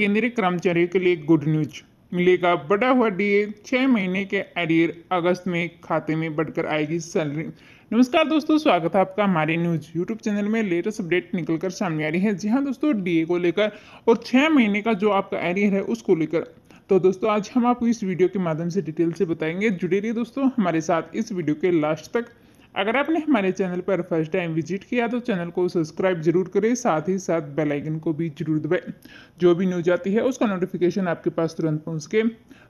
केंद्रीय कर्मचारियों के लिए गुड न्यूज मिलेगा बढ़ा हुआ डीए छः महीने के अरियर अगस्त में खाते में बढ़कर आएगी सैलरी नमस्कार दोस्तों स्वागत है आपका हमारे न्यूज यूट्यूब चैनल में लेटेस्ट अपडेट निकलकर सामने आ रही है जी हाँ दोस्तों डीए को लेकर और छह महीने का जो आपका एरियर है उसको लेकर तो दोस्तों आज हम आपको इस वीडियो के माध्यम से डिटेल से बताएंगे जुड़े रहिए दोस्तों हमारे साथ इस वीडियो के लास्ट तक अगर आपने हमारे चैनल पर फर्स्ट टाइम विजिट किया तो चैनल को सब्सक्राइब जरूर करें साथ ही साथ बेल आइकन को भी जरूर दबाएं जो भी न्यूज आती है उसका नोटिफिकेशन आपके पास तुरंत पहुंच के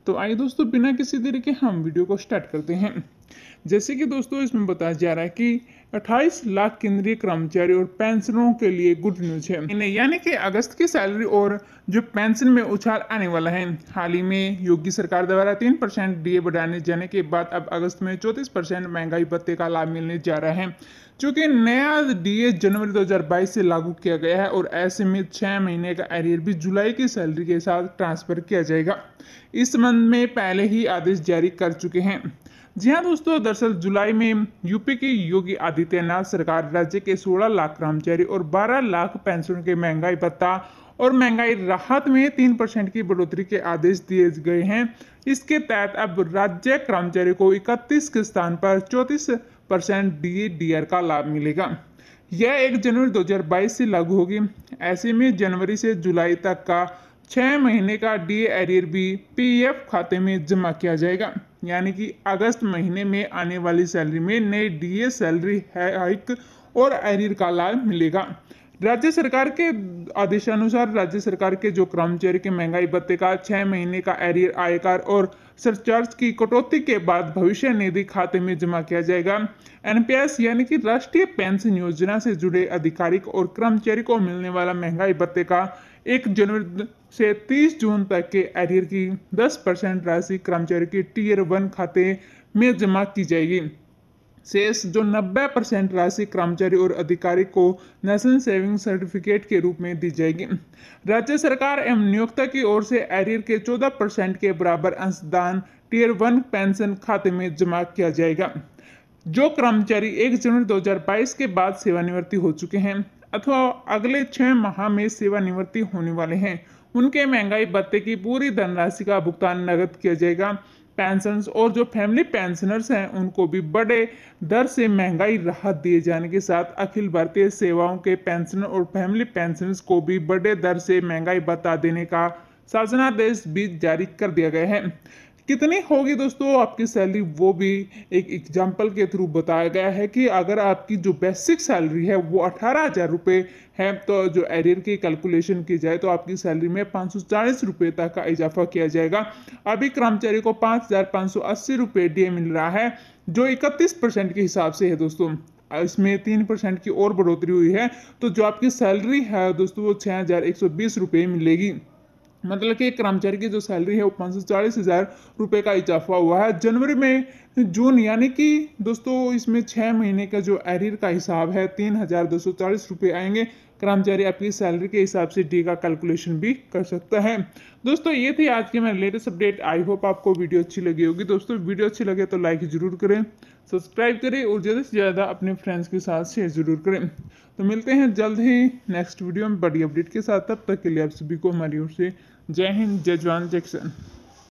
तो आइए दोस्तों बिना किसी देरी के हम वीडियो को स्टार्ट करते हैं जैसे कि दोस्तों इसमें बताया जा रहा है कि अट्ठाईस लाख केंद्रीय कर्मचारी और पेंशनरों के लिए गुड न्यूज है इन्हें यानी कि अगस्त की सैलरी और जो पेंशन में उछाल आने वाला है हाल ही में योगी सरकार द्वारा तीन परसेंट डी बढ़ाने जाने के बाद अब अगस्त में चौतीस परसेंट महंगाई भत्ते का लाभ मिलने जा रहा है चूंकि नया डीए जनवरी 2022 से लागू किया गया है और ऐसे में छः महीने का एरियर भी जुलाई की सैलरी के साथ ट्रांसफर किया जाएगा इस संबंध में पहले ही आदेश जारी कर चुके हैं जी हाँ दोस्तों दरअसल जुलाई में यूपी के योगी आदित्य आदित्यनाथ सरकार राज्य के 16 लाख कर्मचारी और 12 लाख पेंशन के महंगाई भत्ता और महंगाई राहत में तीन परसेंट की बढ़ोतरी के आदेश दिए गए हैं इसके तहत अब राज्य कर्मचारी को इकतीस के स्थान पर चौंतीस परसेंट डी का लाभ मिलेगा यह एक जनवरी 2022 से लागू होगी ऐसे में जनवरी से जुलाई तक का छः महीने का डी एरियर भी पीएफ खाते में जमा किया जाएगा यानी कि अगस्त महीने में आने वाली सैलरी में नई डीए सैलरी हाइक और एरियर का लाभ मिलेगा राज्य सरकार के आदेशानुसार राज्य सरकार के जो कर्मचारी के महंगाई भत्ते का छः महीने का एरियर आयकर और सरचार्ज की कटौती के बाद भविष्य निधि खाते में जमा किया जाएगा एनपीएस यानी कि राष्ट्रीय पेंशन योजना से जुड़े अधिकारी और कर्मचारी को मिलने वाला महंगाई भत्ते का एक जनवरी से 30 जून तक के एरियर की 10 परसेंट राशि कर्मचारी के टीयर वन खाते में जमा की जाएगी शेष जो 90 परसेंट राशि कर्मचारी और अधिकारी को नेशनल सेविंग सर्टिफिकेट के रूप में दी जाएगी राज्य सरकार एवं नियोक्ता की ओर से एरियर के 14 परसेंट के बराबर अंशदान टीयर वन पेंशन खाते में जमा किया जाएगा जो कर्मचारी 1 जनवरी 2022 के बाद सेवानिवृत्ति हो चुके हैं अथवा अगले छह माह में सेवानिवृत्ति होने वाले हैं उनके महंगाई भत्ते की पूरी धनराशि का भुगतान नकद किया जाएगा पेंशन और जो फैमिली पेंशनर्स हैं उनको भी बड़े दर से महंगाई राहत दिए जाने के साथ अखिल भारतीय सेवाओं के पेंशनर और फैमिली पेंशनर्स को भी बड़े दर से महंगाई भत्ता देने का शासनादेश भी जारी कर दिया गया है कितनी होगी दोस्तों आपकी सैलरी वो भी एक एग्जाम्पल के थ्रू बताया गया है कि अगर आपकी जो बेसिक सैलरी है वो अठारह हज़ार रुपये है तो जो एरियर की कैलकुलेशन की जाए तो आपकी सैलरी में पाँच सौ चालीस रुपये तक का इजाफा किया जाएगा अभी कर्मचारी को पाँच हज़ार पाँच सौ अस्सी रुपये डी मिल रहा है जो इकतीस परसेंट के हिसाब से है दोस्तों इसमें तीन परसेंट की और बढ़ोतरी हुई है तो जो आपकी सैलरी है दोस्तों वो छः हज़ार एक सौ बीस रुपये मिलेगी मतलब कि कर्मचारी की जो सैलरी है वो पाँच सौ चालीस हज़ार रुपये का इजाफा हुआ है जनवरी में जून यानी कि दोस्तों इसमें छः महीने का जो एरियर का हिसाब है तीन हज़ार दो सौ चालीस रुपये आएंगे कर्मचारी आपकी सैलरी के हिसाब से डी का कैलकुलेशन भी कर सकता है दोस्तों ये थी आज की मेरे लेटेस्ट अपडेट आई होप आपको वीडियो अच्छी लगी होगी दोस्तों वीडियो अच्छी लगे तो लाइक जरूर करें सब्सक्राइब करें और ज़्यादा से ज़्यादा अपने फ्रेंड्स के साथ शेयर ज़रूर करें तो मिलते हैं जल्द ही नेक्स्ट वीडियो में बड़ी अपडेट के साथ तब तक के लिए आप सभी को हमारी ओर से जय हिंद जय जवान जय किसान